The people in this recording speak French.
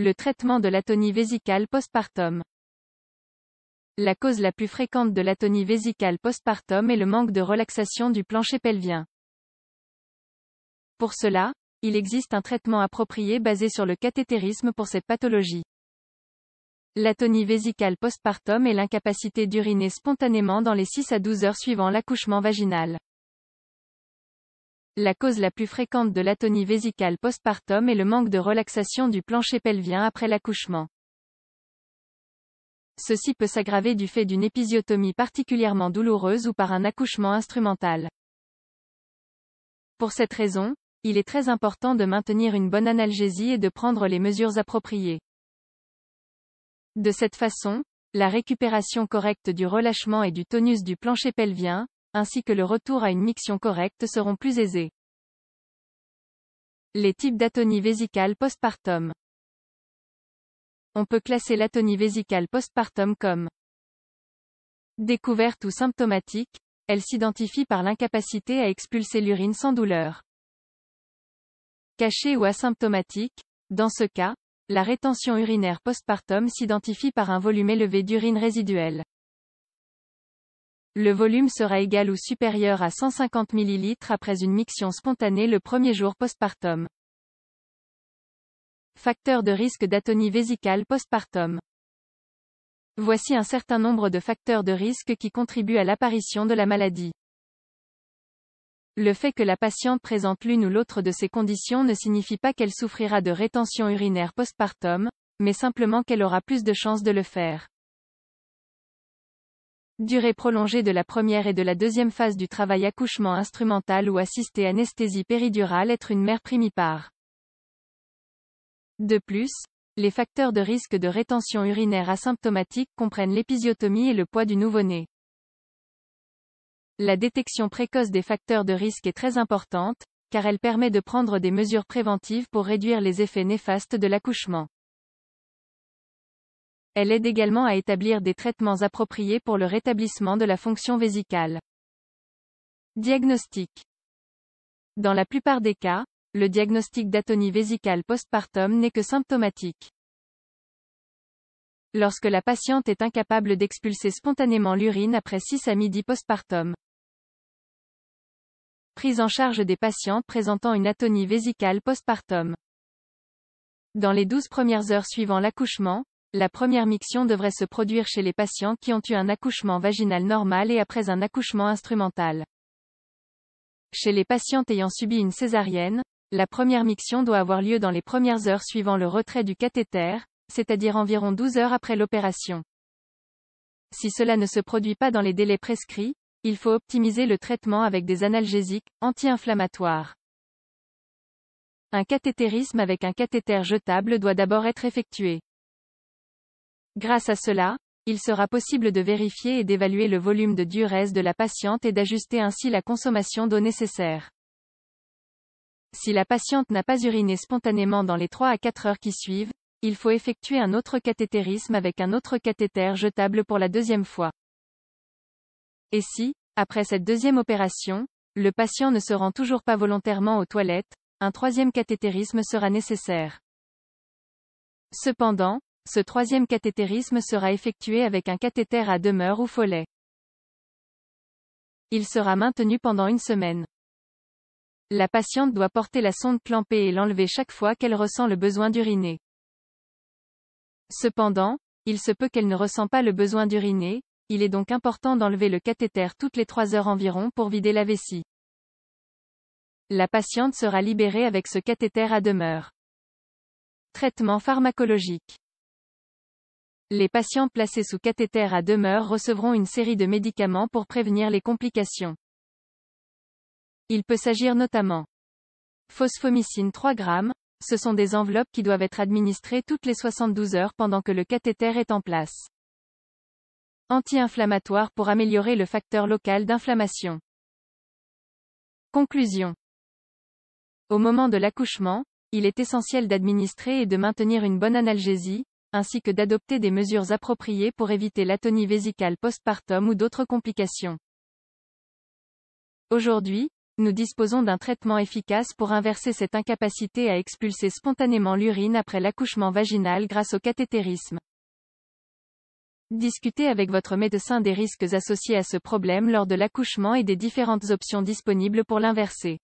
le traitement de l'atonie vésicale postpartum. La cause la plus fréquente de l'atonie vésicale postpartum est le manque de relaxation du plancher pelvien. Pour cela, il existe un traitement approprié basé sur le cathétérisme pour cette pathologie. L'atonie vésicale postpartum est l'incapacité d'uriner spontanément dans les 6 à 12 heures suivant l'accouchement vaginal. La cause la plus fréquente de l'atonie vésicale postpartum est le manque de relaxation du plancher pelvien après l'accouchement. Ceci peut s'aggraver du fait d'une épisiotomie particulièrement douloureuse ou par un accouchement instrumental. Pour cette raison, il est très important de maintenir une bonne analgésie et de prendre les mesures appropriées. De cette façon, la récupération correcte du relâchement et du tonus du plancher pelvien, ainsi que le retour à une miction correcte seront plus aisés. Les types d'atonie vésicale postpartum. On peut classer l'atonie vésicale postpartum comme découverte ou symptomatique, elle s'identifie par l'incapacité à expulser l'urine sans douleur. Cachée ou asymptomatique, dans ce cas, la rétention urinaire postpartum s'identifie par un volume élevé d'urine résiduelle. Le volume sera égal ou supérieur à 150 ml après une miction spontanée le premier jour postpartum. Facteurs de risque d'atonie vésicale postpartum. Voici un certain nombre de facteurs de risque qui contribuent à l'apparition de la maladie. Le fait que la patiente présente l'une ou l'autre de ces conditions ne signifie pas qu'elle souffrira de rétention urinaire postpartum, mais simplement qu'elle aura plus de chances de le faire. Durée prolongée de la première et de la deuxième phase du travail accouchement instrumental ou assisté anesthésie péridurale être une mère primipare. De plus, les facteurs de risque de rétention urinaire asymptomatique comprennent l'épisiotomie et le poids du nouveau-né. La détection précoce des facteurs de risque est très importante, car elle permet de prendre des mesures préventives pour réduire les effets néfastes de l'accouchement. Elle aide également à établir des traitements appropriés pour le rétablissement de la fonction vésicale. Diagnostic. Dans la plupart des cas, le diagnostic d'atonie vésicale postpartum n'est que symptomatique. Lorsque la patiente est incapable d'expulser spontanément l'urine après 6 à midi postpartum. Prise en charge des patientes présentant une atonie vésicale postpartum. Dans les 12 premières heures suivant l'accouchement, la première miction devrait se produire chez les patients qui ont eu un accouchement vaginal normal et après un accouchement instrumental. Chez les patientes ayant subi une césarienne, la première miction doit avoir lieu dans les premières heures suivant le retrait du cathéter, c'est-à-dire environ 12 heures après l'opération. Si cela ne se produit pas dans les délais prescrits, il faut optimiser le traitement avec des analgésiques, anti-inflammatoires. Un cathétérisme avec un cathéter jetable doit d'abord être effectué. Grâce à cela, il sera possible de vérifier et d'évaluer le volume de diurèse de la patiente et d'ajuster ainsi la consommation d'eau nécessaire. Si la patiente n'a pas uriné spontanément dans les 3 à 4 heures qui suivent, il faut effectuer un autre cathétérisme avec un autre cathéter jetable pour la deuxième fois. Et si, après cette deuxième opération, le patient ne se rend toujours pas volontairement aux toilettes, un troisième cathétérisme sera nécessaire. Cependant, ce troisième cathétérisme sera effectué avec un cathéter à demeure ou follet. Il sera maintenu pendant une semaine. La patiente doit porter la sonde clampée et l'enlever chaque fois qu'elle ressent le besoin d'uriner. Cependant, il se peut qu'elle ne ressent pas le besoin d'uriner, il est donc important d'enlever le cathéter toutes les trois heures environ pour vider la vessie. La patiente sera libérée avec ce cathéter à demeure. Traitement pharmacologique. Les patients placés sous cathéter à demeure recevront une série de médicaments pour prévenir les complications. Il peut s'agir notamment phosphomycine 3 g, ce sont des enveloppes qui doivent être administrées toutes les 72 heures pendant que le cathéter est en place. Anti-inflammatoire pour améliorer le facteur local d'inflammation. Conclusion. Au moment de l'accouchement, il est essentiel d'administrer et de maintenir une bonne analgésie, ainsi que d'adopter des mesures appropriées pour éviter l'atonie vésicale postpartum ou d'autres complications. Aujourd'hui, nous disposons d'un traitement efficace pour inverser cette incapacité à expulser spontanément l'urine après l'accouchement vaginal grâce au cathétérisme. Discutez avec votre médecin des risques associés à ce problème lors de l'accouchement et des différentes options disponibles pour l'inverser.